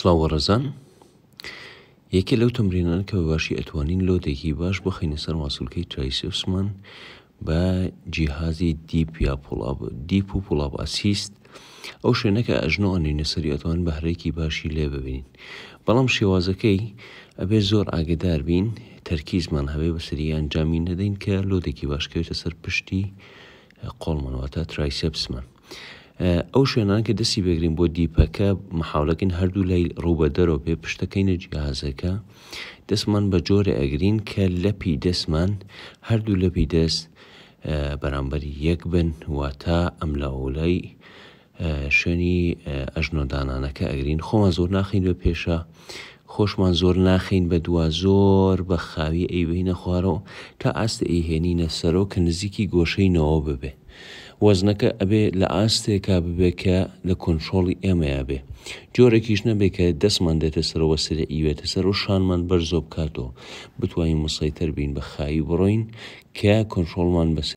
سلااو ڕزان یەکێ لەو تەمرینان کە باشی ئەتوانین لۆدێکی باش بخینە سەر ماسوولکەی ترایسیوسمان بە جیهازی دیپیا دیپ و پڵاب ئاسیست ئەو شوێنەکە ئەژنۆنی نەسەری ئەتوان بە هەرێکی باشی لێ ببین بەڵام شێوازەکەی ئەبێ زۆر ئاگدار بین تەرکیزمان هەوێ بەسەری ئەنجامین نەدەین کە لۆدێکی باشکەوێتە سەر پشتی قۆڵمانەوەتە ترایسپسمان. ئەو شوێنان کە دەستی بگرین بۆ دیپەکە مححاولەکەین هەردوو لای ڕوبە دەرەوە پێ پشتەکەینە جیازەکە دەستمان بە جۆرە ئەگرین کە لەپی دەستمان هەردوو لەپی دەست بەرامبەری یەک بن واتە ئەم لاوەلای شوێنی ئەژنۆدانانەکە ئەگرین خۆمان زۆر ناخین بە پێشە خۆشمان زۆر ناخین بە دوا زۆر بە خاوی ئەیبینە خوارەوە تا ئاستە ئەیهێنینە سەرۆ کە نزیکی گۆشەی نەوە ببێ. وەزنەکە ئەبێ لە ئاستێکا ببێکە لە کنترۆڵی ئێمەیە بێ جۆرەکیش نەبێکە دەستمان دێتە سەرەوە سرە ئیوێتە سەر و شانمان بەرزۆ بکاتەوە بتوانین مسەیتر بین بە خایی بڕۆین کە کنترۆڵمان بەس